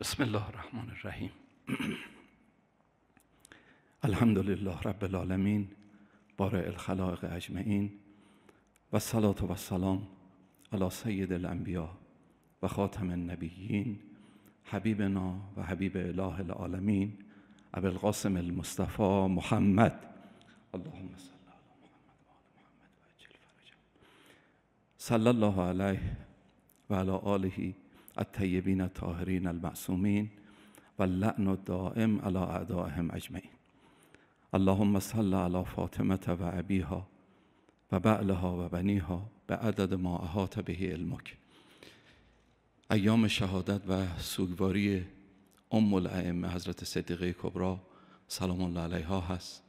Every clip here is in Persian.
بسم الله الرحمن الرحیم الحمد لله رب العالمین بارع الخلاق اجمعین و صلات و سلام علی سید الانبیا و خاتم النبیین حبیبنا و حبیب اله العالمین القاسم المصطفى محمد اللهم صل على محمد و اجل فرجه صلی الله علیه و علی آله الطیبین الطاهرین المعصومین و دائم علی اعدائهم اجمعین اللهم صل علی فاطمه و ابیها و بعلها و بنیها به عدد ما احاط به علمک ایام شهادت و سوگواری ام الائمه حضرت صدیقه کبرا سلام الله علیها هست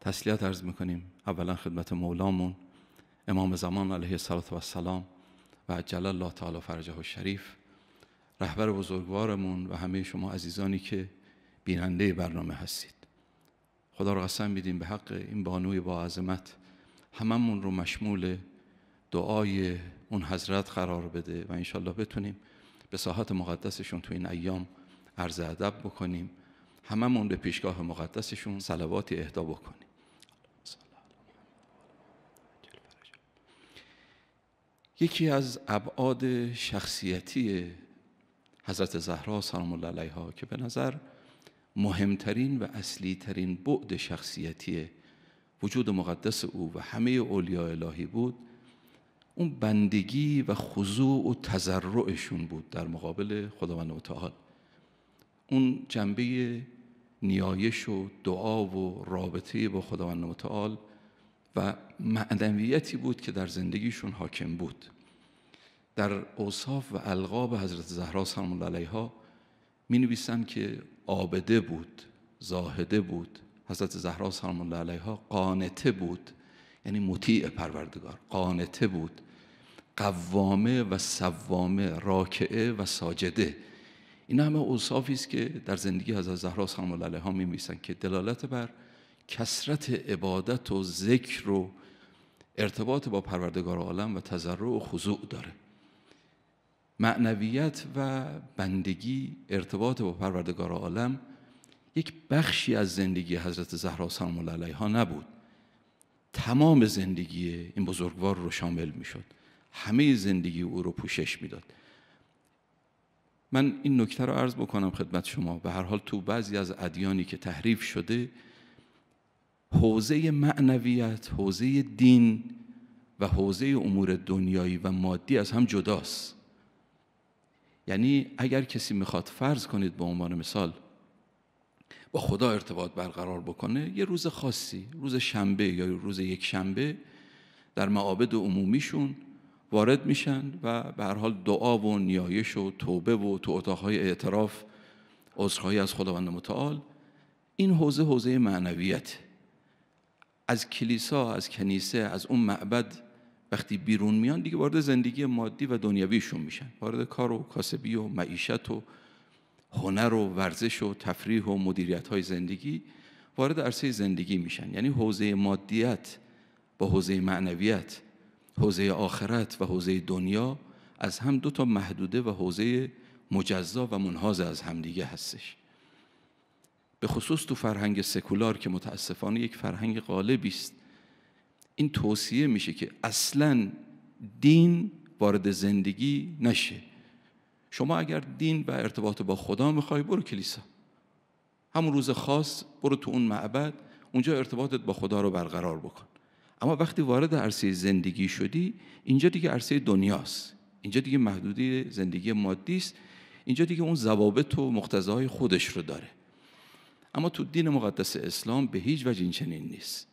تسلیت عرض میکنیم اولا خدمت مولامون امام زمان علیه السلام و سلام و الله تعالی فرجه و شریف رهبر بزرگوارمون و همه شما عزیزانی که بیننده برنامه هستید خدا را قسم میدیم به حق این بانوی با عظمت هممون رو مشمول دعای اون حضرت قرار بده و انشالله بتونیم به ساحت مقدسشون تو این ایام عرض ادب بکنیم هممون به پیشگاه مقدسشون صلواتی اهدا بکنیم یکی از ابعاد شخصیتی حضرت زهرا سلام الله علیها که به نظر مهمترین و اصلی ترین بعد شخصیتی وجود مقدس او و همه اولیاء الهی بود اون بندگی و خضوع و تزرعشون بود در مقابل خداوند متعال اون جنبه نیایش و دعا و رابطه با خداوند متعال و معنویتی بود که در زندگیشون حاکم بود در اوصاف و القاب حضرت زهرا سلام الله علیها می نویسند که آبده بود زاهده بود حضرت زهرا سلام الله علیها قانته بود یعنی مطیع پروردگار قانته بود قوامه و سوامه راکعه و ساجده این همه اوصافی است که در زندگی حضرت زهرا سلام الله علیها می که دلالت بر کسرت عبادت و ذکر و ارتباط با پروردگار عالم و تزرع و خضوع داره معنویت و بندگی ارتباط با پروردگار عالم یک بخشی از زندگی حضرت زهرا سلام الله علیها نبود تمام زندگی این بزرگوار رو شامل میشد همه زندگی او رو پوشش میداد من این نکته رو عرض بکنم خدمت شما به هر حال تو بعضی از ادیانی که تحریف شده حوزه معنویت حوزه دین و حوزه امور دنیایی و مادی از هم جداست یعنی اگر کسی میخواد فرض کنید به عنوان مثال با خدا ارتباط برقرار بکنه یه روز خاصی روز شنبه یا روز یک شنبه در معابد عمومیشون وارد میشن و به هر حال دعا و نیایش و توبه و تو اتاقهای اعتراف عذرخواهی از خداوند متعال این حوزه حوزه معنویت از کلیسا از کنیسه از اون معبد وقتی بیرون میان دیگه وارد زندگی مادی و دنیویشون میشن وارد کار و کاسبی و معیشت و هنر و ورزش و تفریح و مدیریت های زندگی وارد عرصه زندگی میشن یعنی حوزه مادیت با حوزه معنویت حوزه آخرت و حوزه دنیا از هم دو تا محدوده و حوزه مجزا و منحاز از همدیگه هستش به خصوص تو فرهنگ سکولار که متاسفانه یک فرهنگ غالبی است این توصیه میشه که اصلا دین وارد زندگی نشه شما اگر دین و ارتباط با خدا میخوای برو کلیسا همون روز خاص برو تو اون معبد اونجا ارتباطت با خدا رو برقرار بکن اما وقتی وارد عرصه زندگی شدی اینجا دیگه عرصه دنیاست اینجا دیگه محدودی زندگی مادی است اینجا دیگه اون ضوابط و مقتضای خودش رو داره اما تو دین مقدس اسلام به هیچ وجه این چنین نیست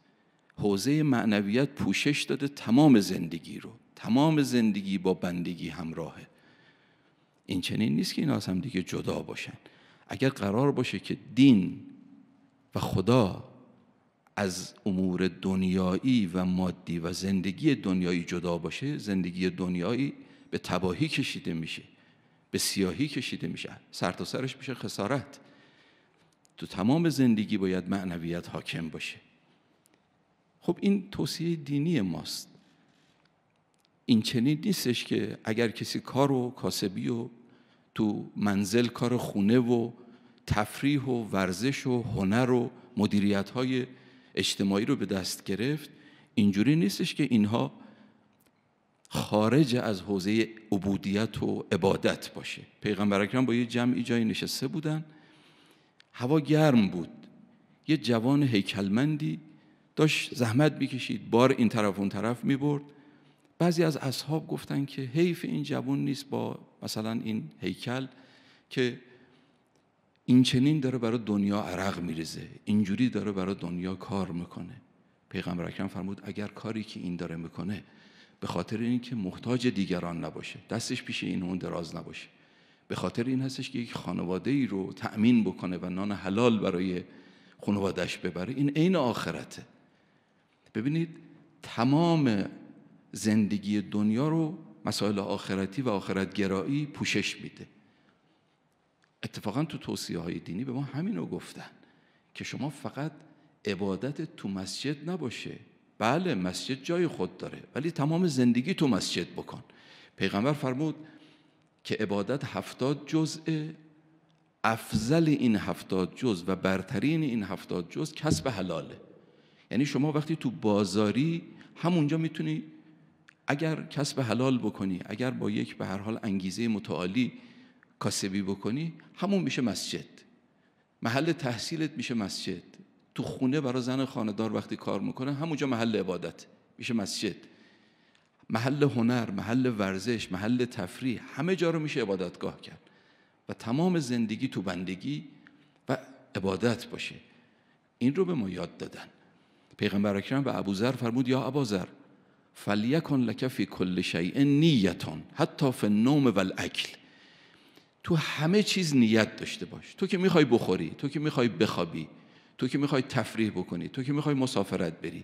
حوزه معنویت پوشش داده تمام زندگی رو تمام زندگی با بندگی همراهه این چنین نیست که اینا از هم دیگه جدا باشن اگر قرار باشه که دین و خدا از امور دنیایی و مادی و زندگی دنیایی جدا باشه زندگی دنیایی به تباهی کشیده میشه به سیاهی کشیده میشه سر تا سرش میشه خسارت تو تمام زندگی باید معنویت حاکم باشه خب این توصیه دینی ماست این چنین نیستش که اگر کسی کار و کاسبی و تو منزل کار خونه و تفریح و ورزش و هنر و مدیریت های اجتماعی رو به دست گرفت اینجوری نیستش که اینها خارج از حوزه عبودیت و عبادت باشه پیغمبر اکرم با یه جمعی جایی نشسته بودن هوا گرم بود یه جوان هیکلمندی داشت زحمت میکشید بار این طرف اون طرف میبرد بعضی از اصحاب گفتن که حیف این جوان نیست با مثلا این هیکل که این چنین داره برای دنیا عرق میریزه اینجوری داره برای دنیا کار میکنه پیغمبر اکرم فرمود اگر کاری که این داره میکنه به خاطر اینکه محتاج دیگران نباشه دستش پیش این اون دراز نباشه به خاطر این هستش که یک خانواده ای رو تأمین بکنه و نان حلال برای خانوادهش ببره این عین آخرته ببینید تمام زندگی دنیا رو مسائل آخرتی و آخرتگرایی پوشش میده اتفاقا تو توصیه های دینی به ما همین رو گفتن که شما فقط عبادت تو مسجد نباشه بله مسجد جای خود داره ولی تمام زندگی تو مسجد بکن پیغمبر فرمود که عبادت هفتاد جزء افضل این هفتاد جز و برترین این هفتاد جز کسب حلاله یعنی شما وقتی تو بازاری همونجا میتونی اگر کسب حلال بکنی اگر با یک به هر حال انگیزه متعالی کاسبی بکنی همون میشه مسجد محل تحصیلت میشه مسجد تو خونه برای زن خاندار وقتی کار میکنه همونجا محل عبادت میشه مسجد محل هنر محل ورزش محل تفریح همه جا رو میشه عبادتگاه کرد و تمام زندگی تو بندگی و عبادت باشه این رو به ما یاد دادن پیغمبر اکرم به ابوذر فرمود یا ابوذر فلیکن لک فی کل شیء نیتان حتی فی النوم و الاکل تو همه چیز نیت داشته باش تو که میخوای بخوری تو که میخوای بخوابی تو که میخوای تفریح بکنی تو که میخوای مسافرت بری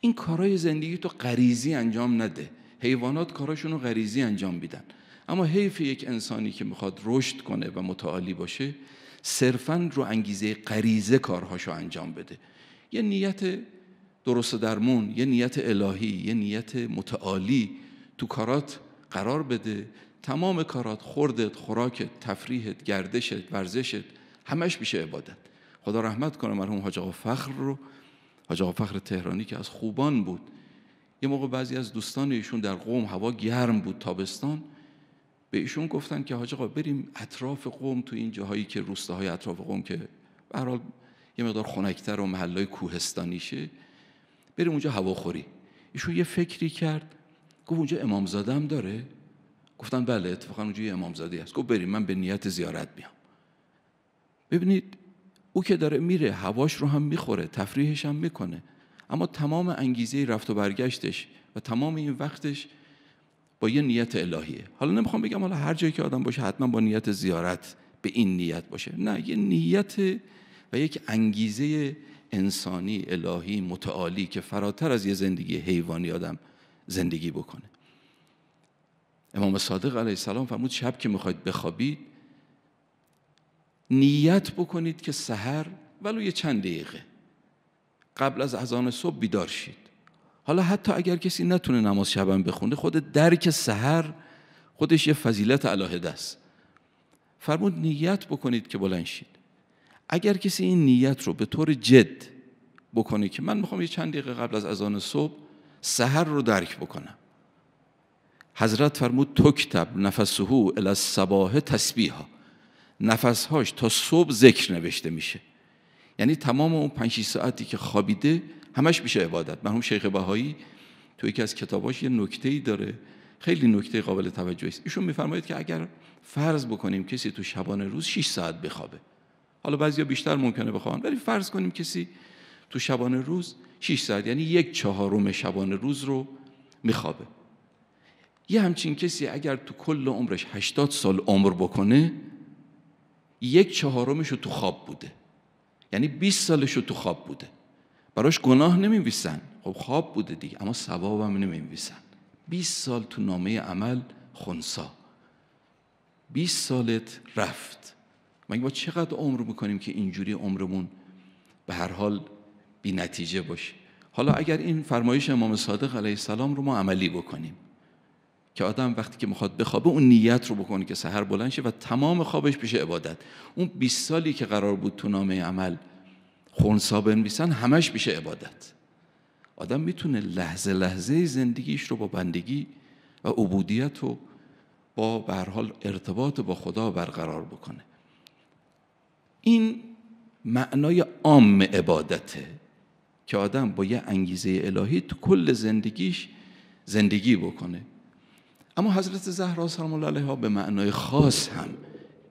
این کارهای زندگی تو غریزی انجام نده حیوانات کاراشون رو غریزی انجام میدن اما حیف یک انسانی که میخواد رشد کنه و متعالی باشه صرفا رو انگیزه غریزه کارهاشو انجام بده یه نیت درست درمون یه نیت الهی یه نیت متعالی تو کارات قرار بده تمام کارات خوردت خوراکت تفریحت گردشت ورزشت همش میشه عبادت خدا رحمت کنه مرحوم حاج آقا فخر رو حاج فخر تهرانی که از خوبان بود یه موقع بعضی از دوستان ایشون در قوم هوا گرم بود تابستان به ایشون گفتن که حاج بریم اطراف قوم تو این جاهایی که روستاهای اطراف قوم که به یه مقدار خنکتر و محلهای کوهستانیشه بریم اونجا هواخوری ایشون یه فکری کرد گفت اونجا امامزاده هم داره گفتن بله اتفاقا اونجا یه امامزاده هست گفت بریم من به نیت زیارت میام ببینید او که داره میره هواش رو هم میخوره تفریحش هم میکنه اما تمام انگیزه رفت و برگشتش و تمام این وقتش با یه نیت الهیه حالا نمیخوام بگم حالا هر جایی که آدم باشه حتما با نیت زیارت به این نیت باشه نه یه نیت و یک انگیزه انسانی الهی متعالی که فراتر از یه زندگی حیوانی آدم زندگی بکنه امام صادق علیه السلام فرمود شب که میخواید بخوابید نیت بکنید که سحر ولو یه چند دقیقه قبل از اذان صبح بیدار شید حالا حتی اگر کسی نتونه نماز شبم بخونه خود درک سحر خودش یه فضیلت علاهده است فرمود نیت بکنید که بلند شید اگر کسی این نیت رو به طور جد بکنه که من میخوام یه چند دقیقه قبل از اذان صبح سحر رو درک بکنم حضرت فرمود نفسه نفسهو ال الصباح تسبیحا نفسهاش تا صبح ذکر نوشته میشه یعنی تمام اون 5 ساعتی که خوابیده همش میشه عبادت مرحوم شیخ بهایی تو یکی از کتاباش یه نکته ای داره خیلی نکته قابل توجهی است ایشون میفرماید که اگر فرض بکنیم کسی تو شبانه روز 6 ساعت بخوابه حالا بعضیا بیشتر ممکنه بخوان ولی فرض کنیم کسی تو شبانه روز 6 ساعت یعنی یک چهارم شبانه روز رو میخوابه یه همچین کسی اگر تو کل عمرش 80 سال عمر بکنه یک چهارمش رو تو خواب بوده یعنی 20 سالش رو تو خواب بوده براش گناه نمیویسن خب خواب بوده دیگه اما هم نمیویسن 20 سال تو نامه عمل خونسا 20 سالت رفت مگه ما چقدر عمر میکنیم که اینجوری عمرمون به هر حال بی نتیجه باشه حالا اگر این فرمایش امام صادق علیه السلام رو ما عملی بکنیم که آدم وقتی که میخواد بخوابه اون نیت رو بکنه که سحر بلند شه و تمام خوابش بشه عبادت اون 20 سالی که قرار بود تو نامه عمل خونسا بنویسن همش بشه عبادت آدم میتونه لحظه لحظه زندگیش رو با بندگی و عبودیت رو با به حال ارتباط با خدا برقرار بکنه این معنای عام عبادته که آدم با یه انگیزه الهی تو کل زندگیش زندگی بکنه اما حضرت زهرا سلام الله علیها به معنای خاص هم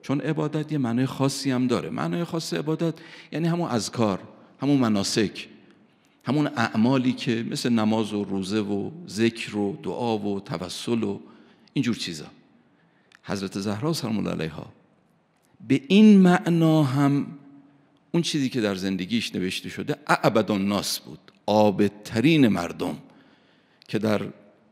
چون عبادت یه معنای خاصی هم داره معنای خاص عبادت یعنی همون اذکار همون مناسک همون اعمالی که مثل نماز و روزه و ذکر و دعا و توسل و اینجور چیزا حضرت زهرا سلام الله علیها به این معنا هم اون چیزی که در زندگیش نوشته شده عبد ناس بود آبدترین مردم که در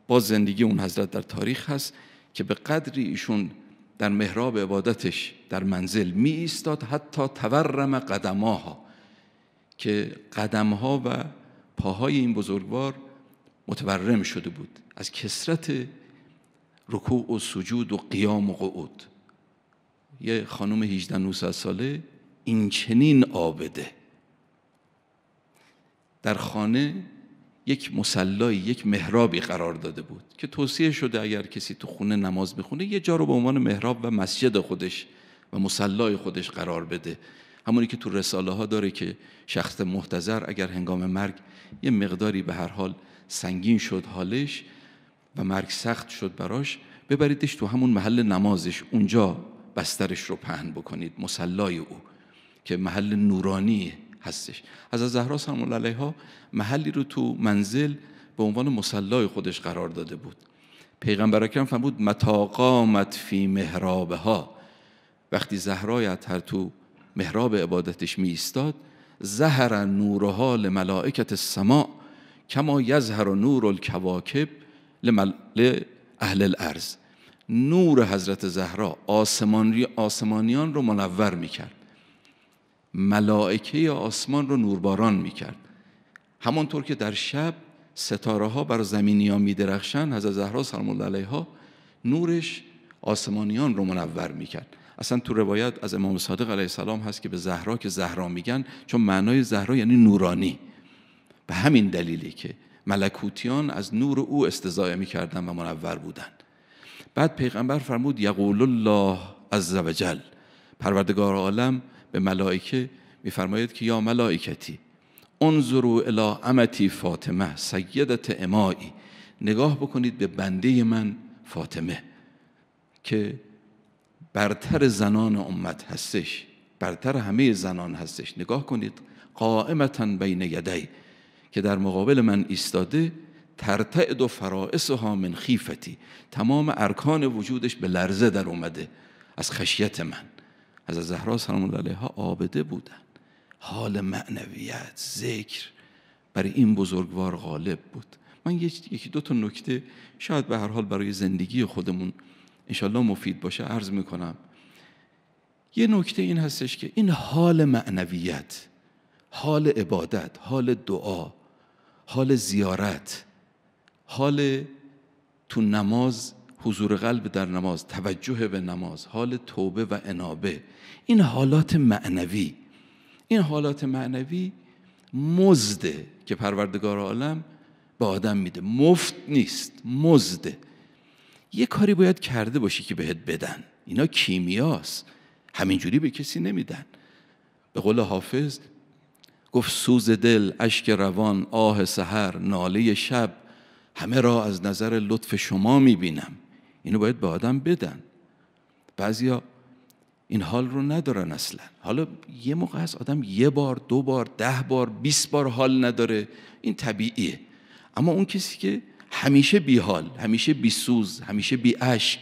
باز زندگی اون حضرت در تاریخ هست که به قدری ایشون در محراب عبادتش در منزل می ایستاد حتی تورم قدمها که قدمها و پاهای این بزرگوار متورم شده بود از کسرت رکوع و سجود و قیام و قعود یه خانم 18 19 ساله این چنین آبده در خانه یک مسلایی یک محرابی قرار داده بود که توصیه شده اگر کسی تو خونه نماز میخونه یه جا رو به عنوان محراب و مسجد خودش و مسلای خودش قرار بده همونی که تو رساله ها داره که شخص محتضر اگر هنگام مرگ یه مقداری به هر حال سنگین شد حالش و مرگ سخت شد براش ببریدش تو همون محل نمازش اونجا بسترش رو پهن بکنید مسلای او که محل نورانی هستش از زهرا سلام علیها محلی رو تو منزل به عنوان مسلای خودش قرار داده بود پیغمبر اکرم فرمود متاقامت فی محرابه ها وقتی زهرای اطهر تو محراب عبادتش می ایستاد زهر نورها لملائکت سما کما یزهر نور الکواکب لمل... اهل الارض نور حضرت زهرا آسمانی آسمانیان رو منور میکرد ملائکه آسمان رو نورباران میکرد همانطور که در شب ستاره ها بر زمینی ها می حضرت زهرا سلام الله علیها نورش آسمانیان رو منور میکرد اصلا تو روایت از امام صادق علیه السلام هست که به زهرا که زهرا میگن چون معنای زهرا یعنی نورانی به همین دلیلی که ملکوتیان از نور او استضاعه میکردن و منور بودند بعد پیغمبر فرمود یقول الله عز وجل پروردگار عالم به ملائکه میفرماید که یا ملائکتی انظروا الی امتی فاطمه سیدت امایی نگاه بکنید به بنده من فاطمه که برتر زنان امت هستش برتر همه زنان هستش نگاه کنید قائمتا بین یدی که در مقابل من ایستاده ترتعد و فرائسها من خیفتی تمام ارکان وجودش به لرزه در اومده از خشیت من از زهرا سلام الله علیها آبده بودن حال معنویت ذکر برای این بزرگوار غالب بود من یکی دو تا نکته شاید به هر حال برای زندگی خودمون انشالله مفید باشه عرض میکنم یه نکته این هستش که این حال معنویت حال عبادت حال دعا حال زیارت حال تو نماز حضور قلب در نماز توجه به نماز حال توبه و انابه این حالات معنوی این حالات معنوی مزده که پروردگار عالم به آدم میده مفت نیست مزده یه کاری باید کرده باشی که بهت بدن اینا کیمیاست همینجوری به کسی نمیدن به قول حافظ گفت سوز دل اشک روان آه سحر ناله شب همه را از نظر لطف شما میبینم اینو باید به آدم بدن بعضیا این حال رو ندارن اصلا حالا یه موقع از آدم یه بار دو بار ده بار بیست بار حال نداره این طبیعیه اما اون کسی که همیشه بی حال همیشه بی سوز همیشه بی عشق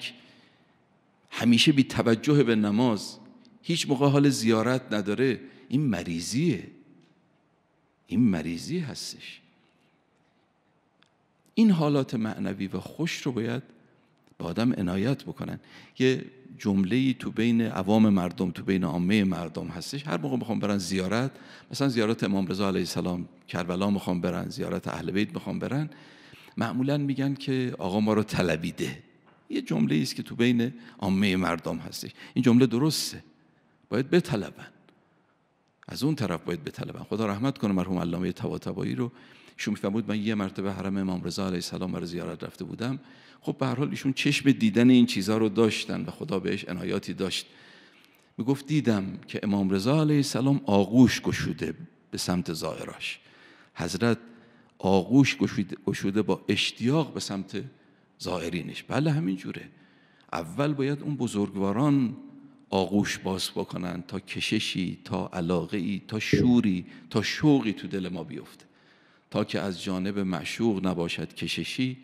همیشه بی توجه به نماز هیچ موقع حال زیارت نداره این مریضیه این مریضی هستش این حالات معنوی و خوش رو باید به آدم عنایت بکنن یه جمله تو بین عوام مردم تو بین عامه مردم هستش هر موقع میخوام برن زیارت مثلا زیارت امام رضا علیه السلام کربلا میخوام برن زیارت اهل بیت میخوام برن معمولا میگن که آقا ما رو طلبیده یه جمله است که تو بین عامه مردم هستش این جمله درسته باید بطلبن از اون طرف باید بطلبن خدا رحمت کنه مرحوم علامه طباطبایی رو ایشون بود من یه مرتبه حرم امام رضا علیه السلام برای زیارت رفته بودم خب به هر حال ایشون چشم دیدن این چیزها رو داشتن و خدا بهش انایاتی داشت میگفت دیدم که امام رضا علیه السلام آغوش گشوده به سمت زائراش حضرت آغوش گشوده با اشتیاق به سمت زائرینش بله همین جوره اول باید اون بزرگواران آغوش باز بکنن تا کششی تا علاقه ای تا شوری تا شوقی تو دل ما بیفته تا که از جانب معشوق نباشد کششی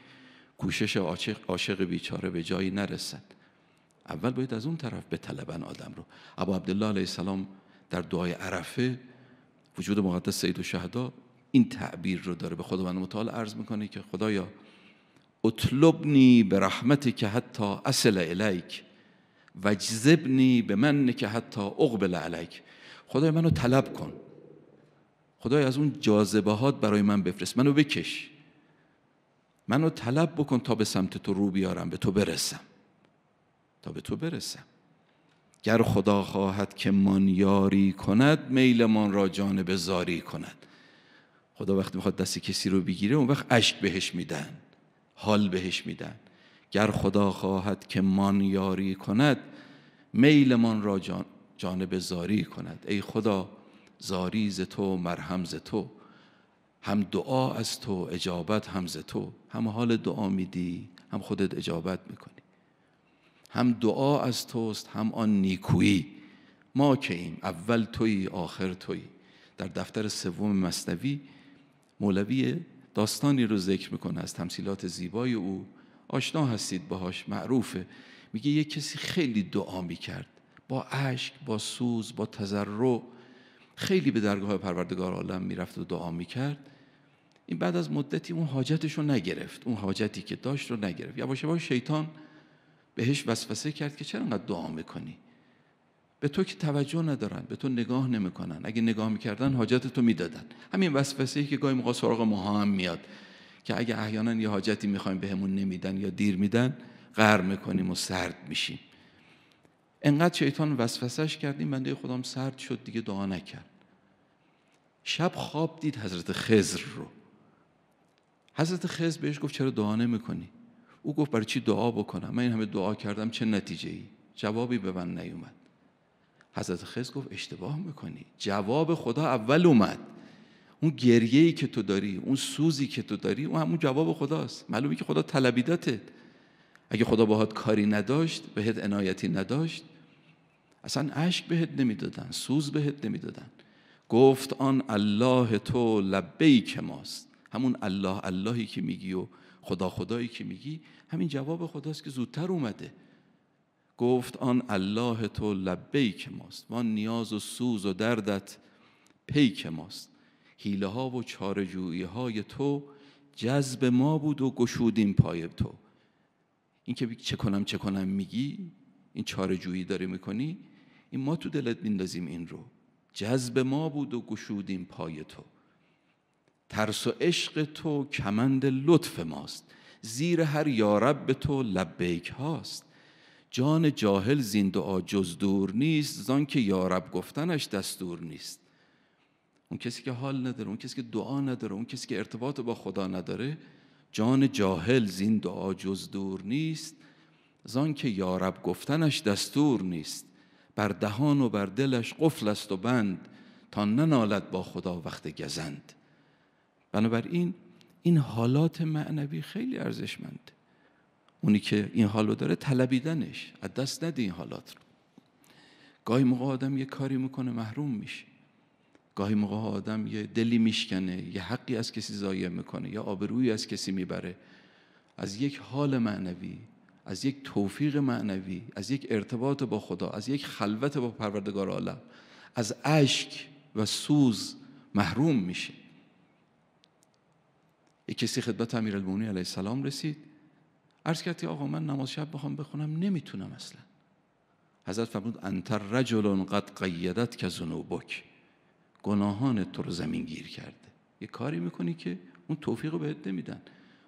کوشش عاشق بیچاره به جایی نرسد اول باید از اون طرف به طلبن آدم رو ابو عبدالله علیه السلام در دعای عرفه وجود مقدس سید و شهدا این تعبیر رو داره به خداوند متعال عرض میکنه که خدایا اطلبنی به رحمتی که حتی اصل الیک وجذبنی به من که حتی اقبل علیک خدای منو طلب کن خدای از اون هات برای من بفرست منو بکش منو طلب بکن تا به سمت تو رو بیارم به تو برسم تا به تو برسم گر خدا خواهد که من یاری کند میل من را جانب زاری کند خدا وقتی میخواد دست کسی رو بگیره اون وقت عشق بهش میدن حال بهش میدن گر خدا خواهد که من یاری کند میل من را جانب زاری کند ای خدا زاری ز تو مرهم ز تو هم دعا از تو اجابت هم ز تو هم حال دعا میدی هم خودت اجابت میکنی هم دعا از توست هم آن نیکویی ما که این اول توی آخر توی در دفتر سوم مصنوی مولوی داستانی رو ذکر میکنه از تمثیلات زیبای او آشنا هستید باهاش معروفه میگه یک کسی خیلی دعا میکرد با اشک با سوز با تذرع خیلی به درگاه پروردگار عالم میرفت و دعا میکرد این بعد از مدتی اون حاجتش رو نگرفت اون حاجتی که داشت رو نگرفت یواش یواش شیطان بهش وسوسه کرد که چرا انقدر دعا میکنی به تو که توجه ندارن به تو نگاه نمیکنن اگه نگاه میکردن حاجت تو میدادن همین وسوسه که گاهی موقع سراغ ماها هم میاد که اگه احیانا یه حاجتی میخوایم بهمون نمیدن یا دیر میدن غر میکنیم و سرد میشیم انقدر شیطان وسوسش کرد این بنده خدام سرد شد دیگه دعا نکرد شب خواب دید حضرت خزر رو حضرت خزر بهش گفت چرا دعا نمیکنی او گفت برای چی دعا بکنم من این همه دعا کردم چه نتیجه ای جوابی به من نیومد حضرت خزر گفت اشتباه میکنی جواب خدا اول اومد اون گریه ای که تو داری اون سوزی که تو داری اون همون جواب خداست معلومه که خدا طلبیداته اگه خدا باهات کاری نداشت بهت عنایتی نداشت اصلا عشق بهت نمیدادن سوز بهت نمیدادن گفت آن الله تو لبیک ماست همون الله اللهی که میگی و خدا خدایی که میگی همین جواب خداست که زودتر اومده گفت آن الله تو لبیک ماست و نیاز و سوز و دردت پیک ماست حیله ها و چارجویی های تو جذب ما بود و گشودیم پای تو این که چه کنم چه کنم میگی این چارجویی داری میکنی این ما تو دلت میندازیم این رو جذب ما بود و گشودیم پای تو ترس و عشق تو کمند لطف ماست زیر هر یارب به تو لبیک هاست جان جاهل زین دعا جز دور نیست زان که یارب گفتنش دستور نیست اون کسی که حال نداره اون کسی که دعا نداره اون کسی که ارتباط با خدا نداره جان جاهل زین دعا جز دور نیست زان که یارب گفتنش دستور نیست بر دهان و بر دلش قفل است و بند تا ننالد با خدا وقت گزند بنابراین این حالات معنوی خیلی ارزشمند اونی که این حالو داره طلبیدنش از دست نده این حالات رو گاهی موقع آدم یه کاری میکنه محروم میشه گاهی موقع آدم یه دلی میشکنه یه حقی از کسی ضایع میکنه یا آبرویی از کسی میبره از یک حال معنوی از یک توفیق معنوی از یک ارتباط با خدا از یک خلوت با پروردگار عالم از اشک و سوز محروم میشه یک کسی خدمت امیرالمومنین علیه السلام رسید عرض کرد که آقا من نماز شب بخوام بخونم نمیتونم اصلا حضرت فرمود انتر رجل قد قیدت که زنوبک گناهان تو رو زمین گیر کرده یه کاری میکنی که اون توفیق رو بهت نمیدن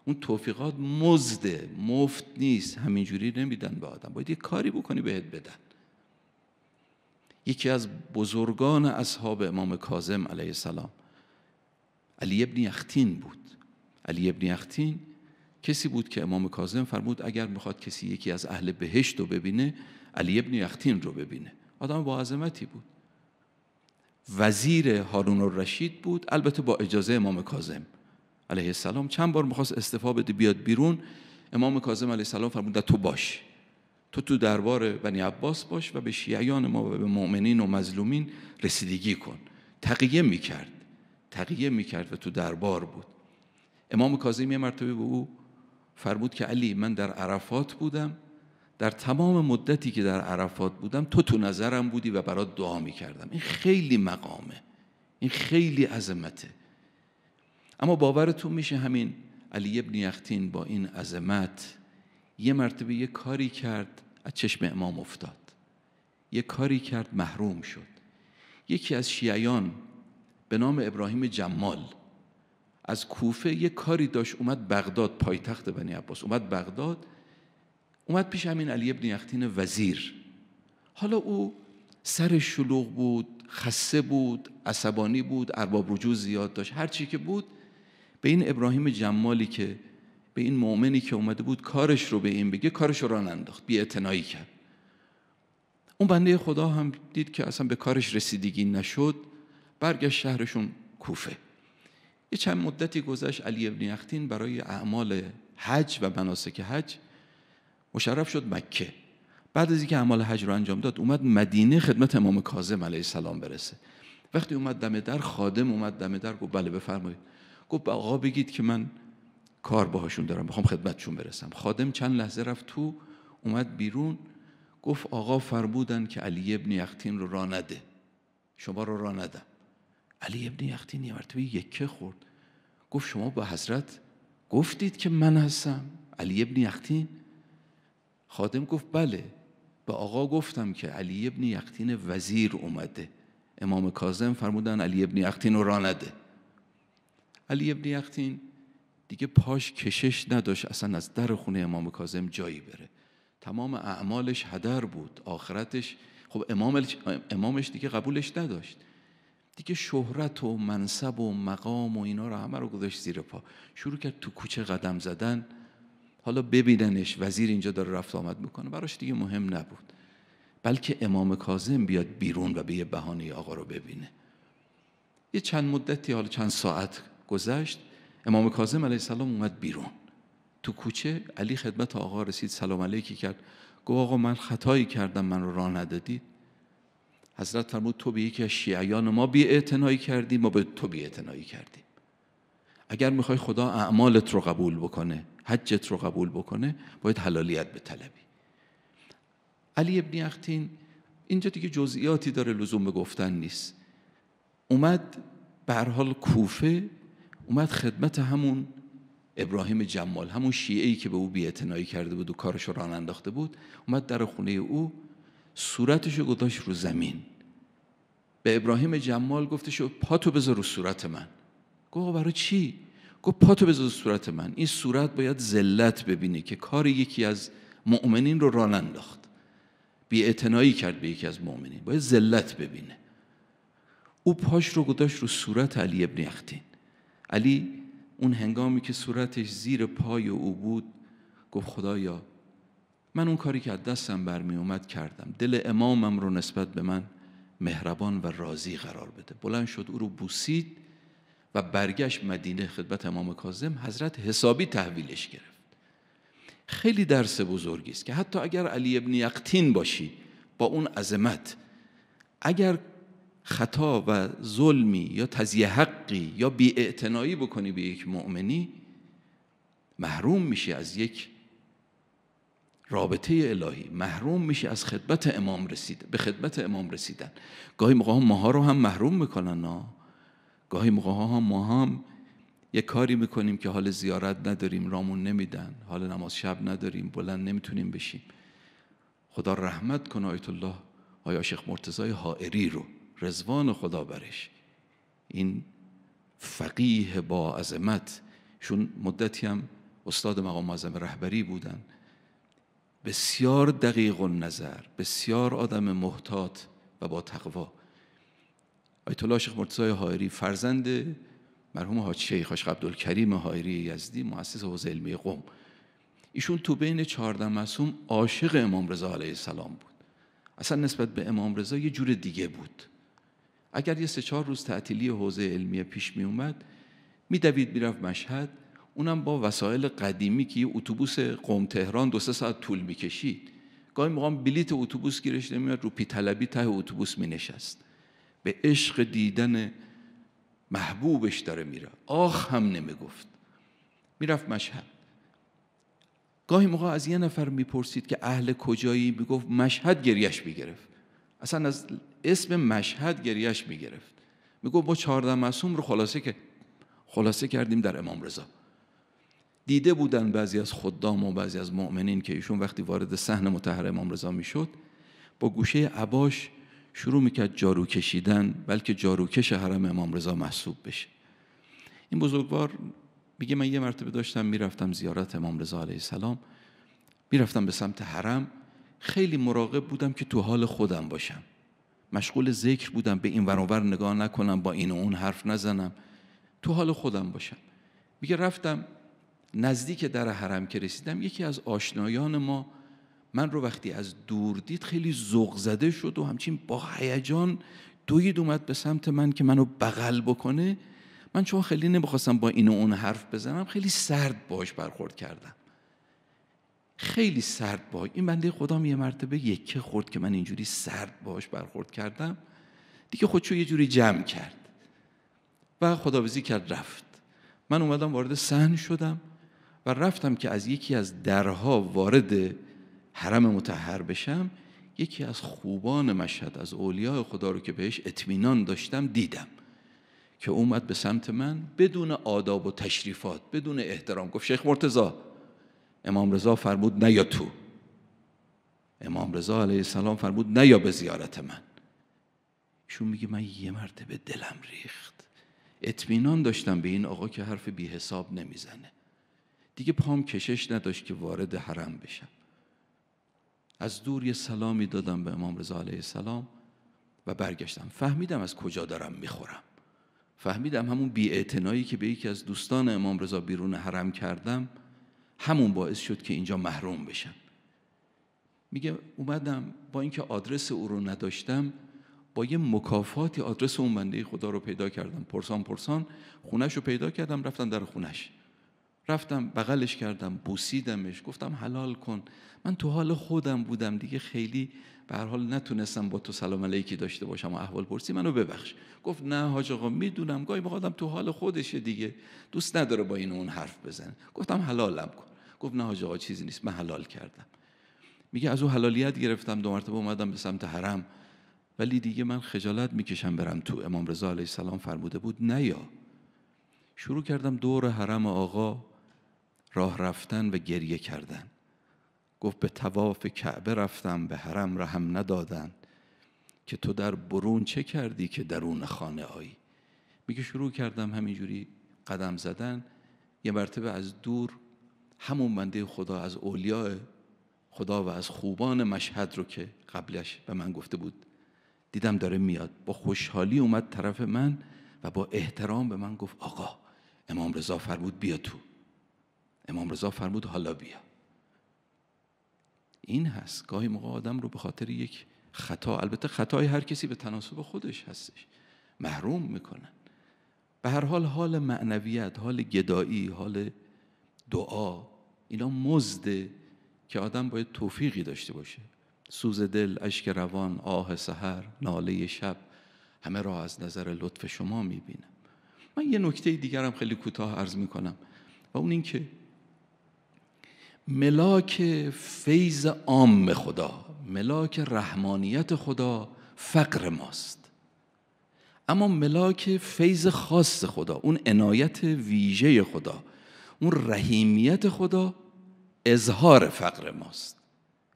اون توفیقات مزده مفت نیست همینجوری نمیدن به آدم باید یه کاری بکنی بهت بدن یکی از بزرگان اصحاب امام کاظم علیه السلام علی ابن یختین بود علی ابن یختین کسی بود که امام کاظم فرمود اگر میخواد کسی یکی از اهل بهشت رو ببینه علی ابن یختین رو ببینه آدم با عظمتی بود وزیر هارون الرشید بود البته با اجازه امام کاظم علیه السلام چند بار میخواست استفا بده بیاد بیرون امام کاظم علیه السلام فرمود تو باش تو تو دربار بنی عباس باش و به شیعیان ما و به مؤمنین و مظلومین رسیدگی کن تقیه میکرد تقیه میکرد و تو دربار بود امام کاظم یه مرتبه به او فرمود که علی من در عرفات بودم در تمام مدتی که در عرفات بودم تو تو نظرم بودی و برات دعا میکردم این خیلی مقامه این خیلی عظمته اما باورتون میشه همین علی ابن یختین با این عظمت یه مرتبه یه کاری کرد از چشم امام افتاد یه کاری کرد محروم شد یکی از شیعیان به نام ابراهیم جمال از کوفه یه کاری داشت اومد بغداد پایتخت بنی عباس اومد بغداد اومد پیش همین علی ابن یختین وزیر حالا او سر شلوغ بود خسته بود عصبانی بود ارباب رجوع زیاد داشت هر چی که بود به این ابراهیم جمالی که به این مؤمنی که اومده بود کارش رو به این بگه کارش رو ران انداخت بی کرد اون بنده خدا هم دید که اصلا به کارش رسیدگی نشد برگشت شهرشون کوفه یه چند مدتی گذشت علی ابن یختین برای اعمال حج و مناسک حج مشرف شد مکه بعد از اینکه اعمال حج رو انجام داد اومد مدینه خدمت امام کاظم علیه السلام برسه وقتی اومد دم در خادم اومد دم در گفت بله بفرمایید گفت به آقا بگید که من کار باهاشون دارم میخوام خدمتشون برسم خادم چند لحظه رفت تو اومد بیرون گفت آقا فرمودن که علی ابن یختین رو را نده شما رو را ندم علی ابن یختین یه مرتبه یکه خورد گفت شما به حضرت گفتید که من هستم علی ابن یختین خادم گفت بله به آقا گفتم که علی ابن یختین وزیر اومده امام کاظم فرمودن علی ابن یختین رو را نده علی ابن یختین دیگه پاش کشش نداشت اصلا از در خونه امام کاظم جایی بره تمام اعمالش هدر بود آخرتش خب امامش, دیگه قبولش نداشت دیگه شهرت و منصب و مقام و اینا رو همه رو گذاشت زیر پا شروع کرد تو کوچه قدم زدن حالا ببیننش وزیر اینجا داره رفت آمد میکنه براش دیگه مهم نبود بلکه امام کاظم بیاد بیرون و به یه بهانه آقا رو ببینه یه چند مدتی حالا چند ساعت گذشت امام کاظم علیه السلام اومد بیرون تو کوچه علی خدمت آقا رسید سلام علیکی کرد گفت آقا من خطایی کردم من رو راه ندادید حضرت فرمود تو به یکی از شیعیان ما بی اعتنایی کردی ما به تو بی اعتنایی کردیم اگر میخوای خدا اعمالت رو قبول بکنه حجت رو قبول بکنه باید حلالیت به طلبی علی ابن اختین اینجا دیگه جزئیاتی داره لزوم به گفتن نیست اومد به حال کوفه اومد خدمت همون ابراهیم جمال همون شیعه ای که به او بیعتنایی کرده بود و کارش رو ران انداخته بود اومد در خونه او صورتش رو گذاشت رو زمین به ابراهیم جمال گفتش پاتو بذار رو صورت من گفت برای چی گفت پاتو بذار رو صورت من این صورت باید ذلت ببینه که کار یکی از مؤمنین رو ران انداخت اعتنایی کرد به یکی از مؤمنین باید ذلت ببینه او پاش رو گذاشت رو صورت علی ابن یختین علی اون هنگامی که صورتش زیر پای او بود گفت خدایا من اون کاری که از دستم برمی اومد کردم دل امامم رو نسبت به من مهربان و راضی قرار بده بلند شد او رو بوسید و برگشت مدینه خدمت امام کاظم حضرت حسابی تحویلش گرفت خیلی درس بزرگی است که حتی اگر علی ابن یقتین باشی با اون عظمت اگر خطا و ظلمی یا تزیه حقی یا بیاعتنایی بکنی به یک مؤمنی محروم میشه از یک رابطه الهی محروم میشه از خدمت امام رسید به خدمت امام رسیدن گاهی موقع ها ماها رو هم محروم میکنن ها گاهی موقع ها ما هم یه کاری میکنیم که حال زیارت نداریم رامون نمیدن حال نماز شب نداریم بلند نمیتونیم بشیم خدا رحمت کنه آیت الله آیا شیخ مرتضای حائری رو رزوان خدا برش این فقیه با عظمت شون مدتی هم استاد مقام معظم رهبری بودن بسیار دقیق نظر بسیار آدم محتاط و با تقوا آیت الله شیخ مرتضی حائری فرزند مرحوم حاج شیخ حاج عبدالکریم حائری یزدی مؤسس حوزه علمی قم ایشون تو بین 14 معصوم عاشق امام رضا علیه السلام بود اصلا نسبت به امام رضا یه جور دیگه بود اگر یه سه چهار روز تعطیلی حوزه علمیه پیش می اومد میدوید میرفت مشهد اونم با وسایل قدیمی که یه اتوبوس قم تهران دو سه ساعت طول میکشید گاهی موقع بلیت اتوبوس گیرش نمیاد رو پیطلبی ته اتوبوس مینشست به عشق دیدن محبوبش داره میره آخ هم نمی نمیگفت میرفت مشهد گاهی موقع از یه نفر میپرسید که اهل کجایی میگفت مشهد گریش میگرفت اصلا از اسم مشهد گریش میگرفت میگو ما چهارده مسوم رو خلاصه که خلاصه کردیم در امام رضا دیده بودن بعضی از خدام و بعضی از مؤمنین که ایشون وقتی وارد سحن متحر امام رضا میشد با گوشه عباش شروع میکرد جارو کشیدن بلکه جاروکش حرم امام رضا محسوب بشه این بزرگوار میگه من یه مرتبه داشتم میرفتم زیارت امام رضا علیه السلام میرفتم به سمت حرم خیلی مراقب بودم که تو حال خودم باشم مشغول ذکر بودم به این ورانور نگاه نکنم با این و اون حرف نزنم تو حال خودم باشم میگه رفتم نزدیک در حرم که رسیدم یکی از آشنایان ما من رو وقتی از دور دید خیلی ذوق زده شد و همچین با هیجان دوید اومد به سمت من که منو بغل بکنه من چون خیلی نمیخواستم با این و اون حرف بزنم خیلی سرد باش برخورد کردم خیلی سرد با این بنده خدا یه مرتبه یکه خورد که من اینجوری سرد باش برخورد کردم دیگه خودشو یه جوری جمع کرد و خداویسی کرد رفت من اومدم وارد سهن شدم و رفتم که از یکی از درها وارد حرم متحر بشم یکی از خوبان مشهد از اولیاء خدا رو که بهش اطمینان داشتم دیدم که اومد به سمت من بدون آداب و تشریفات بدون احترام گفت شیخ مرتضی امام رضا فرمود نه یا تو امام رضا علیه السلام فرمود نه یا به زیارت من ایشون میگه من یه به دلم ریخت اطمینان داشتم به این آقا که حرف بی حساب نمیزنه دیگه پام کشش نداشت که وارد حرم بشم از دور یه سلامی دادم به امام رضا علیه السلام و برگشتم فهمیدم از کجا دارم میخورم فهمیدم همون بی که به یکی از دوستان امام رضا بیرون حرم کردم همون باعث شد که اینجا محروم بشم میگه اومدم با اینکه آدرس او رو نداشتم با یه مکافاتی آدرس اون بنده خدا رو پیدا کردم پرسان پرسان خونش رو پیدا کردم رفتم در خونش رفتم بغلش کردم بوسیدمش گفتم حلال کن من تو حال خودم بودم دیگه خیلی به هر حال نتونستم با تو سلام علیکی داشته باشم و احوال پرسی منو ببخش گفت نه حاج آقا میدونم گاهی بخوادم تو حال خودشه دیگه دوست نداره با این اون حرف بزن. گفتم حلالم کن گفت نه حاج آقا چیزی نیست من حلال کردم میگه از او حلالیت گرفتم دو مرتبه اومدم به سمت حرم ولی دیگه من خجالت میکشم برم تو امام رضا علیه السلام فرموده بود یا شروع کردم دور حرم آقا راه رفتن و گریه کردن گفت به تواف کعبه رفتم به حرم رحم ندادن که تو در برون چه کردی که درون خانه آیی میگه شروع کردم همینجوری قدم زدن یه مرتبه از دور همون بنده خدا از اولیاء خدا و از خوبان مشهد رو که قبلش به من گفته بود دیدم داره میاد با خوشحالی اومد طرف من و با احترام به من گفت آقا امام رضا فرمود بیا تو امام رضا فرمود حالا بیا این هست گاهی موقع آدم رو به خاطر یک خطا البته خطای هر کسی به تناسب خودش هستش محروم میکنن به هر حال حال معنویت حال گدایی حال دعا اینا مزده که آدم باید توفیقی داشته باشه سوز دل، اشک روان، آه سحر، ناله شب همه را از نظر لطف شما میبینم من یه نکته دیگرم خیلی کوتاه عرض میکنم و اون اینکه ملاک فیض عام خدا ملاک رحمانیت خدا فقر ماست اما ملاک فیض خاص خدا اون عنایت ویژه خدا اون رحیمیت خدا اظهار فقر ماست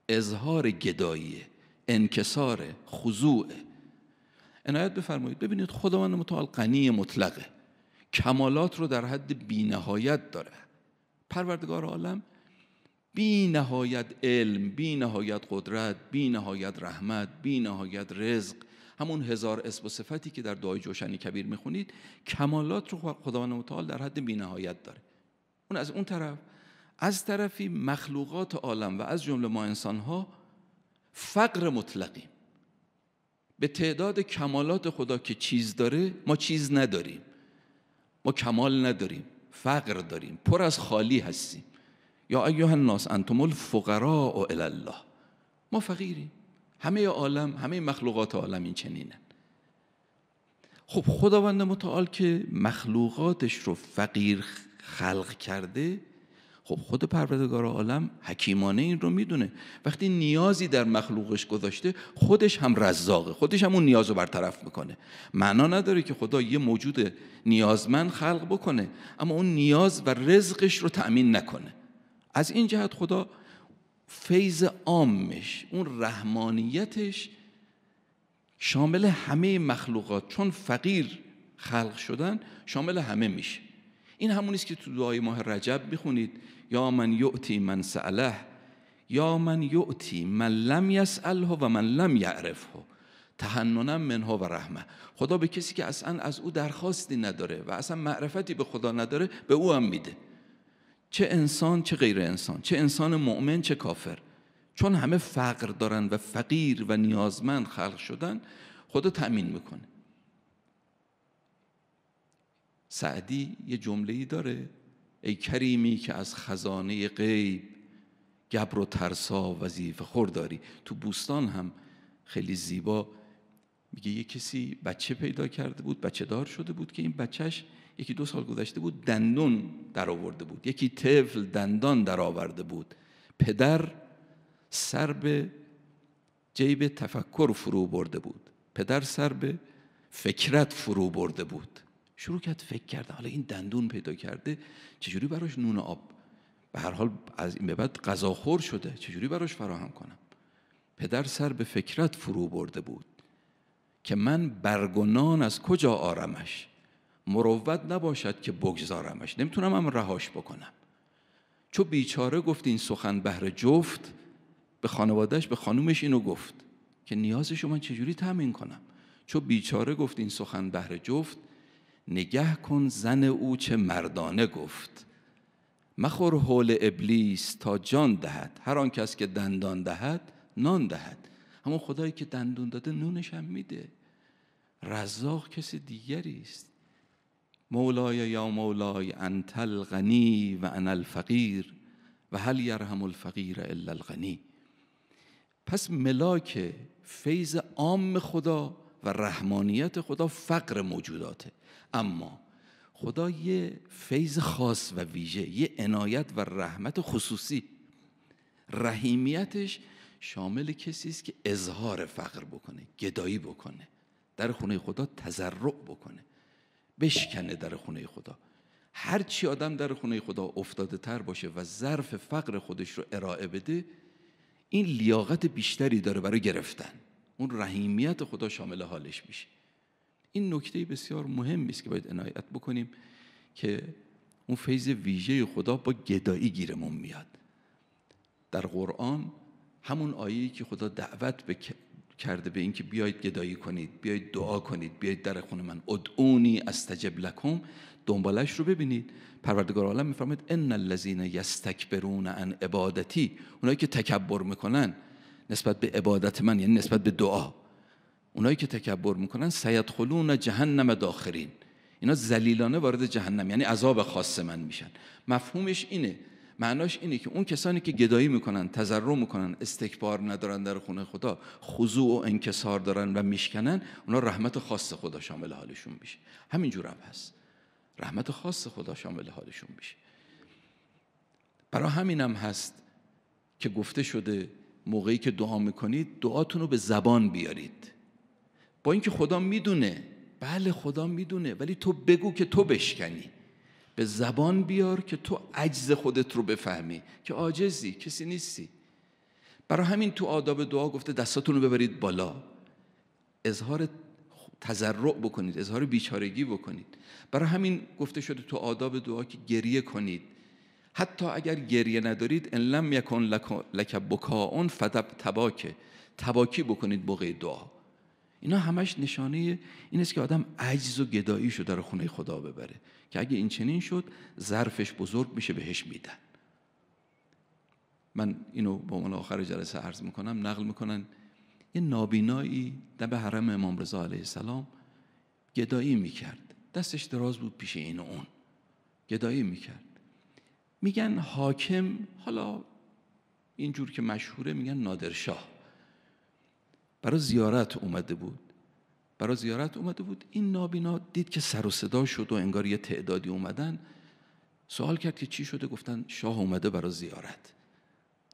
اظهار گدایی انکسار خضوعه عنایت بفرمایید ببینید خداوند متعال غنی مطلقه کمالات رو در حد بینهایت داره پروردگار عالم بی نهایت علم بی نهایت قدرت بی نهایت رحمت بی نهایت رزق همون هزار اسم و صفتی که در دعای جوشنی کبیر میخونید کمالات رو خداوند متعال در حد بی نهایت داره اون از اون طرف از طرفی مخلوقات عالم و از جمله ما انسان ها فقر مطلقیم به تعداد کمالات خدا که چیز داره ما چیز نداریم ما کمال نداریم فقر داریم پر از خالی هستیم یا ایها الناس انتم الفقراء الی الله ما فقیریم همه عالم همه مخلوقات عالم این چنینه خب خداوند متعال که مخلوقاتش رو فقیر خلق کرده خب خود پروردگار عالم حکیمانه این رو میدونه وقتی نیازی در مخلوقش گذاشته خودش هم رزاقه خودش هم اون نیاز رو برطرف میکنه معنا نداره که خدا یه موجود نیازمند خلق بکنه اما اون نیاز و رزقش رو تأمین نکنه از این جهت خدا فیض عامش اون رحمانیتش شامل همه مخلوقات چون فقیر خلق شدن شامل همه میشه این همونی است که تو دعای ماه رجب میخونید یا من یعتی من سأله یا من یعتی من لم یسأله و من لم یعرفه من منها و رحمه خدا به کسی که اصلا از او درخواستی نداره و اصلا معرفتی به خدا نداره به او هم میده چه انسان چه غیر انسان چه انسان مؤمن چه کافر چون همه فقر دارن و فقیر و نیازمند خلق شدن خدا تأمین میکنه سعدی یه جمله ای داره ای کریمی که از خزانه غیب گبر و ترسا خور داری تو بوستان هم خیلی زیبا میگه یه کسی بچه پیدا کرده بود بچه دار شده بود که این بچهش یکی دو سال گذشته بود دندون در آورده بود یکی طفل دندان در آورده بود پدر سر به جیب تفکر فرو برده بود پدر سر به فکرت فرو برده بود شروع کرد فکر کرده حالا این دندون پیدا کرده چجوری براش نون و آب به هر حال از این به بعد خور شده چجوری براش فراهم کنم پدر سر به فکرت فرو برده بود که من برگنان از کجا آرمش مروت نباشد که بگذارمش نمیتونم هم رهاش بکنم چو بیچاره گفت این سخن بهر جفت به خانوادهش به خانومش اینو گفت که نیازشو من چجوری تامین کنم چو بیچاره گفت این سخن بهر جفت نگه کن زن او چه مردانه گفت مخور حول ابلیس تا جان دهد هر آن کس که دندان دهد نان دهد همون خدایی که دندون داده نونش هم میده رزاق کسی دیگری است مولای یا مولای انت الغنی و انا الفقیر و هل یرحم الفقیر الا الغنی پس ملاک فیض عام خدا و رحمانیت خدا فقر موجوداته اما خدا یه فیض خاص و ویژه یه عنایت و رحمت خصوصی رحیمیتش شامل کسی است که اظهار فقر بکنه گدایی بکنه در خونه خدا تزرع بکنه بشکنه در خونه خدا هر چی آدم در خونه خدا افتاده تر باشه و ظرف فقر خودش رو ارائه بده این لیاقت بیشتری داره برای گرفتن اون رحیمیت خدا شامل حالش میشه این نکته بسیار مهم است که باید عنایت بکنیم که اون فیض ویژه خدا با گدایی گیرمون میاد در قرآن همون آیه‌ای که خدا دعوت به کرده به اینکه بیایید گدایی کنید بیایید دعا کنید بیایید در خون من ادعونی استجب لکم دنبالش رو ببینید پروردگار عالم میفرماید ان الذین یستکبرون عن عبادتی اونایی که تکبر میکنن نسبت به عبادت من یعنی نسبت به دعا اونایی که تکبر میکنن سیدخلون جهنم داخرین اینا زلیلانه وارد جهنم یعنی عذاب خاص من میشن مفهومش اینه معناش اینه که اون کسانی که گدایی میکنن تضرع میکنن استکبار ندارن در خونه خدا خضوع و انکسار دارن و میشکنن اونا رحمت خاص خدا شامل حالشون میشه همینجور هم هست رحمت خاص خدا شامل حالشون میشه برای همینم هست که گفته شده موقعی که دعا میکنید دعاتون رو به زبان بیارید با اینکه خدا میدونه بله خدا میدونه ولی تو بگو که تو بشکنی به زبان بیار که تو عجز خودت رو بفهمی که عاجزی کسی نیستی برای همین تو آداب دعا گفته دستاتون رو ببرید بالا اظهار تذرع بکنید اظهار بیچارگی بکنید برای همین گفته شده تو آداب دعا که گریه کنید حتی اگر گریه ندارید ان لم یکن لک بکاون فتب تباکه تباکی بکنید موقع دعا اینا همش نشانه این است که آدم عجز و گدایی شده در خونه خدا ببره که اگه این چنین شد ظرفش بزرگ میشه بهش میدن من اینو با من آخر جلسه عرض میکنم نقل میکنن یه نابینایی در به حرم امام رضا علیه السلام گدایی میکرد دستش دراز بود پیش این و اون گدایی میکرد میگن حاکم حالا اینجور که مشهوره میگن نادرشاه برای زیارت اومده بود برای زیارت اومده بود این نابینا دید که سر و صدا شد و انگار یه تعدادی اومدن سوال کرد که چی شده گفتن شاه اومده برای زیارت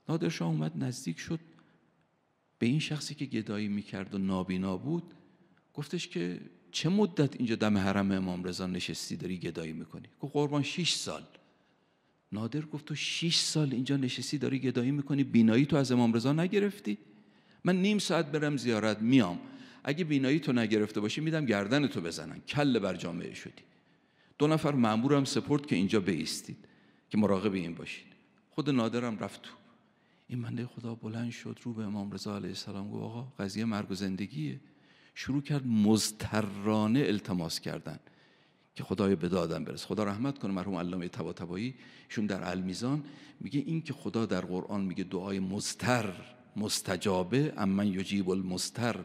نادر شاه اومد نزدیک شد به این شخصی که گدایی میکرد و نابینا بود گفتش که چه مدت اینجا دم حرم امام رضا نشستی داری گدایی میکنی گفت قربان 6 سال نادر گفت تو 6 سال اینجا نشستی داری گدایی میکنی بینایی تو از امام رضا نگرفتی من نیم ساعت برم زیارت میام اگه بینایی تو نگرفته باشی میدم گردن تو بزنن کل بر جامعه شدی دو نفر مامورم سپورت که اینجا بیستید که مراقب این باشید خود نادرم رفت تو این منده خدا بلند شد رو به امام رضا علیه السلام گفت آقا قضیه مرگ و زندگیه شروع کرد مزترانه التماس کردن که خدای به دادم برس خدا رحمت کنه مرحوم علامه طباطبایی ایشون در المیزان میگه این که خدا در قرآن میگه دعای مزتر مستجابه اما یجیب المستر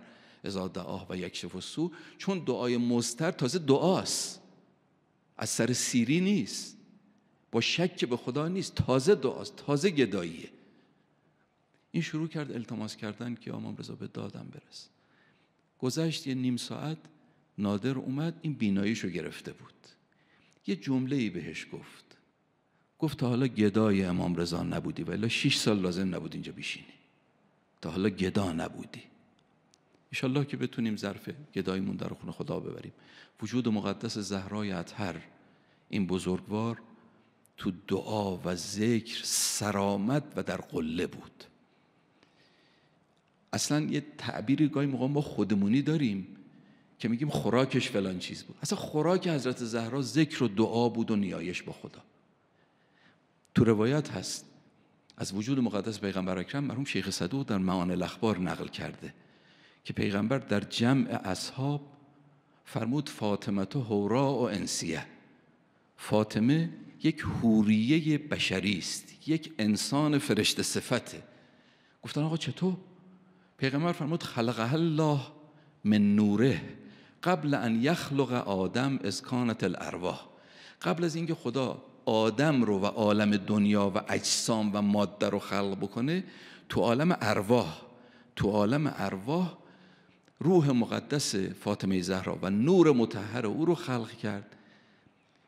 ازا دعاه و یکشف سو چون دعای مستر تازه دعاست از سر سیری نیست با شک به خدا نیست تازه دعاست تازه گداییه این شروع کرد التماس کردن که امام رضا به دادم برس گذشت یه نیم ساعت نادر اومد این بیناییشو گرفته بود یه جمله ای بهش گفت گفت تا حالا گدای امام رضا نبودی ولی 6 سال لازم نبود اینجا بشینی تا حالا گدا نبودی ایشالله که بتونیم ظرف گداییمون در خون خدا ببریم وجود مقدس زهرای اطهر این بزرگوار تو دعا و ذکر سرامت و در قله بود اصلا یه تعبیری گاهی موقع ما خودمونی داریم که میگیم خوراکش فلان چیز بود اصلا خوراک حضرت زهرا ذکر و دعا بود و نیایش با خدا تو روایت هست از وجود مقدس پیغمبر اکرم مرحوم شیخ صدوق در معان الاخبار نقل کرده که پیغمبر در جمع اصحاب فرمود فاطمه هورا و انسیه فاطمه یک حوریه بشری است یک انسان فرشته صفته گفتن آقا چطور پیغمبر فرمود خلق الله من نوره قبل ان یخلق آدم از کانت الارواح قبل از اینکه خدا آدم رو و عالم دنیا و اجسام و ماده رو خلق بکنه تو عالم ارواح تو عالم ارواح روح مقدس فاطمه زهرا و نور متحر او رو خلق کرد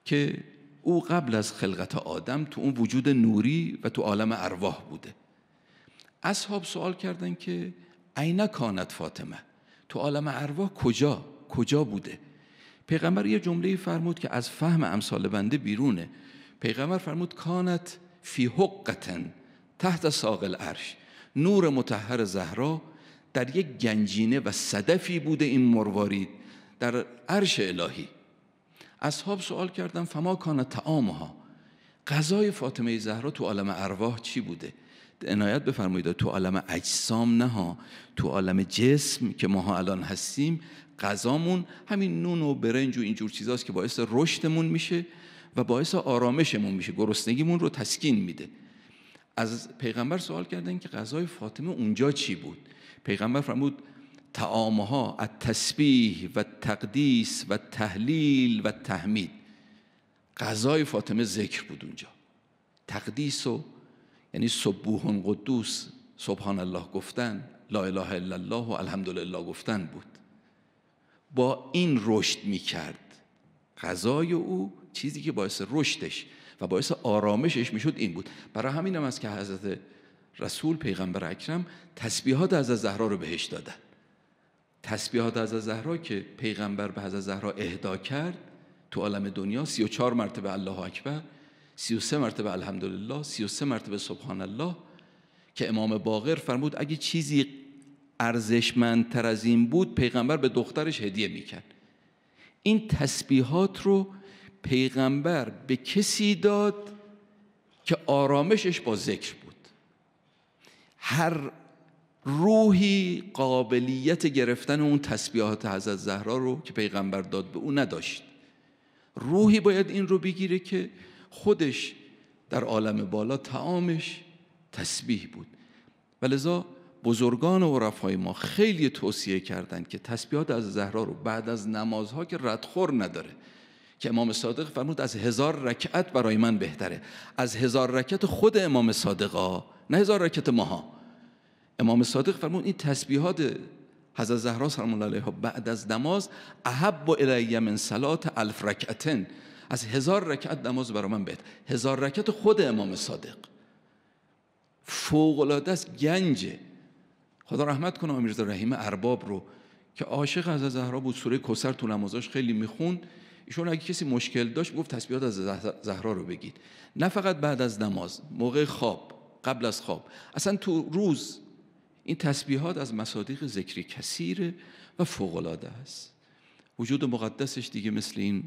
که او قبل از خلقت آدم تو اون وجود نوری و تو عالم ارواح بوده اصحاب سوال کردن که عین کانت فاطمه تو عالم ارواح کجا کجا بوده پیغمبر یه جمله فرمود که از فهم امثال بنده بیرونه پیغمبر فرمود کانت فی حقتن تحت ساق عرش نور متحر زهرا در یک گنجینه و صدفی بوده این مروارید در عرش الهی اصحاب سوال کردن فما کان تعامها غذای فاطمه زهرا تو عالم ارواح چی بوده عنایت بفرمایید تو عالم اجسام نه تو عالم جسم که ماها الان هستیم غذامون همین نون و برنج و اینجور چیزاست که باعث رشدمون میشه و باعث آرامشمون میشه گرسنگیمون رو تسکین میده از پیغمبر سوال کردن که غذای فاطمه اونجا چی بود پیغمبر فرمود تعامها از تسبیح و تقدیس و تحلیل و تحمید غذای فاطمه ذکر بود اونجا تقدیس و یعنی سبوهن قدوس سبحان الله گفتن لا اله الا الله و الحمدلله گفتن بود با این رشد میکرد غذای او چیزی که باعث رشدش و باعث آرامشش میشد این بود برای همین هم است که حضرت رسول پیغمبر اکرم تسبیحات از زهرا رو بهش دادن تسبیحات از زهرا که پیغمبر به حضرت زهرا اهدا کرد تو عالم دنیا 34 مرتبه الله اکبر 33 مرتبه الحمدلله 33 مرتبه سبحان الله که امام باقر فرمود اگه چیزی ارزشمندتر از این بود پیغمبر به دخترش هدیه میکرد این تسبیحات رو پیغمبر به کسی داد که آرامشش با ذکر بود هر روحی قابلیت گرفتن اون تسبیحات حضرت زهرا رو که پیغمبر داد به او نداشت روحی باید این رو بگیره که خودش در عالم بالا تعامش تسبیح بود ولذا بزرگان و عرفای ما خیلی توصیه کردند که تسبیحات از زهرا رو بعد از نمازها که ردخور نداره که امام صادق فرمود از هزار رکعت برای من بهتره از هزار رکعت خود امام صادقا نه هزار رکعت ماها امام صادق فرمود این تسبیحات حضرت زهرا سلام الله علیها بعد از نماز احب و الی من صلات الف رکعتن از هزار رکعت نماز برای من بهتر هزار رکعت خود امام صادق فوق العاده گنج خدا رحمت کنه امیرزاده رحیم ارباب رو که عاشق از زهرا بود سوره کوثر تو نمازاش خیلی میخوند ایشون اگه کسی مشکل داشت گفت تسبیحات از زهرا رو بگید نه فقط بعد از نماز موقع خواب قبل از خواب اصلا تو روز این تسبیحات از مصادیق ذکری کثیر و العاده است وجود مقدسش دیگه مثل این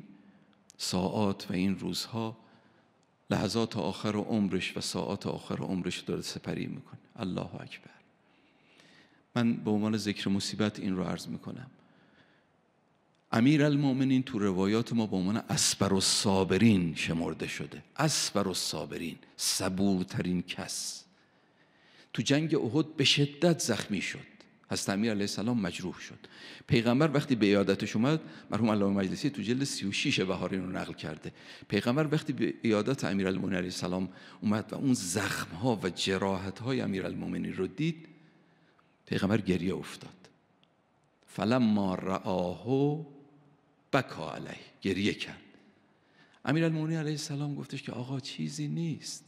ساعات و این روزها لحظات آخر و عمرش و ساعات آخر و عمرش داره سپری میکنه الله اکبر من به عنوان ذکر مصیبت این رو عرض میکنم امیر المومنین تو روایات ما به عنوان اسبر و صابرین شمرده شده اسبر و صابرین صبورترین کس تو جنگ احد به شدت زخمی شد حضرت امیر علیه السلام مجروح شد پیغمبر وقتی به یادتش اومد مرحوم علامه مجلسی تو جلد 36 بهارین رو نقل کرده پیغمبر وقتی به یادت امیر علیه السلام اومد و اون زخم ها و جراحت های امیرالمومنین رو دید پیغمبر گریه افتاد فلما رآه بکا علیه گریه کرد امیرالمومنین علیه السلام گفتش که آقا چیزی نیست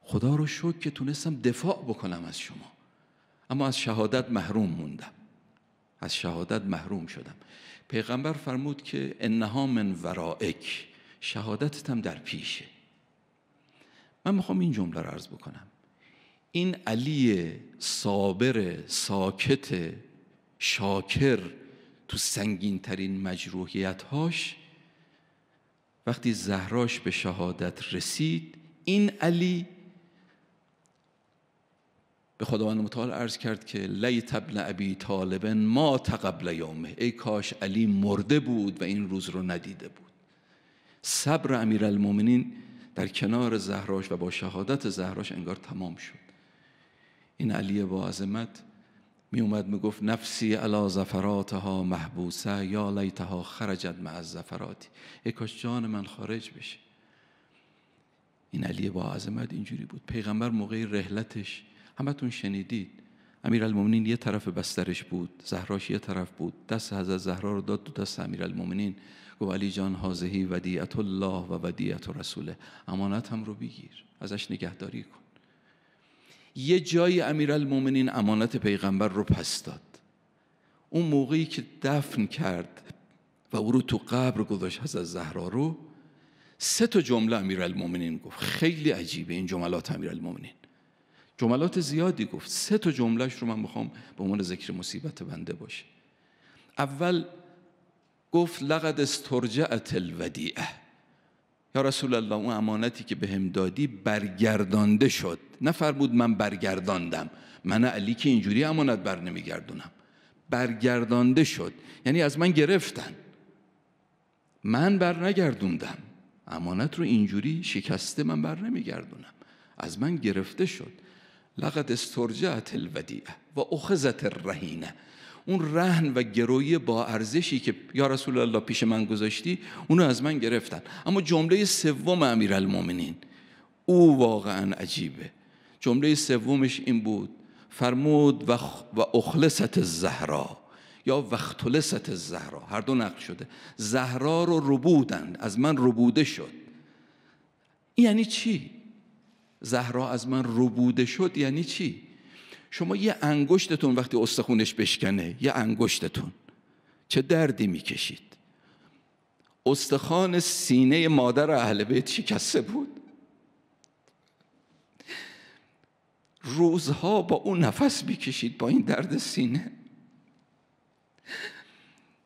خدا رو شکر که تونستم دفاع بکنم از شما اما از شهادت محروم موندم از شهادت محروم شدم پیغمبر فرمود که انها من ورائک شهادتتم در پیشه من میخوام این جمله رو عرض بکنم این علی صابر ساکت شاکر تو سنگین ترین مجروحیت هاش وقتی زهراش به شهادت رسید این علی به خداوند متعال عرض کرد که لی تبل ابی طالب ما تقبل یومه ای کاش علی مرده بود و این روز رو ندیده بود صبر المومنین در کنار زهراش و با شهادت زهراش انگار تمام شد این علی با عظمت می اومد می گفت نفسی علا زفراتها محبوسه یا لیتها خرجت مع زفراتی ای کاش جان من خارج بشه این علی با عظمت اینجوری بود پیغمبر موقع رحلتش همتون شنیدید امیرالمومنین یه طرف بسترش بود زهراش یه طرف بود دست حضرت زهرا رو داد دو دست المومنین. گفت علی جان حاضهی ودیعت الله و ودیعت رسوله امانت هم رو بگیر ازش نگهداری کن یه جایی امیرالمومنین امانت پیغمبر رو پس داد اون موقعی که دفن کرد و او رو تو قبر گذاشت از زهرا رو سه تا جمله امیرالمومنین گفت خیلی عجیبه این جملات امیرالمومنین جملات زیادی گفت سه تا جملهش رو من میخوام به عنوان ذکر مصیبت بنده باشه اول گفت لقد استرجعت الودیعه یا رسول الله اون امانتی که به هم دادی برگردانده شد نفر بود من برگرداندم من علی که اینجوری امانت بر نمیگردونم برگردانده شد یعنی از من گرفتن من بر نگردوندم امانت رو اینجوری شکسته من بر نمیگردونم از من گرفته شد لقد استرجعت الودیعه و اخذت الرهینه اون رهن و گروی با ارزشی که یا رسول الله پیش من گذاشتی اونو از من گرفتن اما جمله سوم امیرالمومنین او واقعا عجیبه جمله سومش این بود فرمود و, و اخلصت زهرا یا وقتلست زهرا هر دو نقل شده زهرا رو ربودند از من ربوده شد یعنی چی؟ زهرا از من ربوده شد یعنی چی؟ شما یه انگشتتون وقتی استخونش بشکنه یه انگشتتون چه دردی میکشید استخوان سینه مادر اهل بیت شکسته بود روزها با اون نفس میکشید با این درد سینه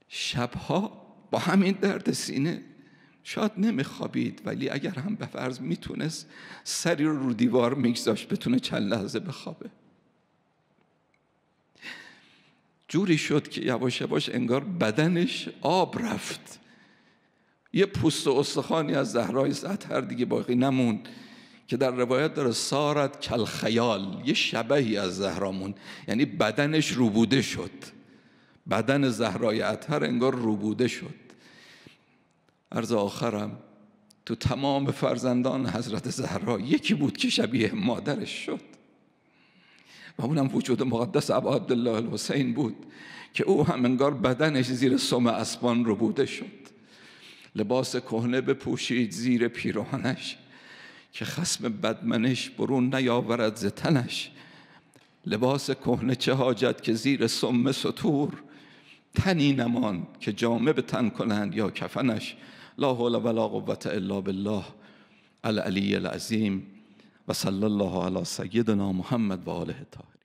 شبها با همین درد سینه شاید نمیخوابید ولی اگر هم به فرض میتونست سری رو رو دیوار میگذاشت بتونه چند لحظه بخوابه جوری شد که یواش یواش انگار بدنش آب رفت یه پوست و استخانی از زهرای هر دیگه باقی نمون که در روایت داره سارت خیال یه شبهی از زهرامون یعنی بدنش روبوده شد بدن زهرای اطهر انگار روبوده شد عرض آخرم تو تمام فرزندان حضرت زهرا یکی بود که شبیه مادرش شد و اونم وجود مقدس ابا عبدالله الحسین بود که او هم انگار بدنش زیر سم اسبان رو بوده شد لباس کهنه بپوشید زیر پیراهنش که خسم بدمنش برون نیاورد ز تنش لباس کهنه چه حاجت که زیر سم سطور تنی نمان که جامه به تن کنند یا کفنش لا حول ولا قوت الا بالله العلی العظیم و صلی الله علی سیدنا محمد و آله طاهر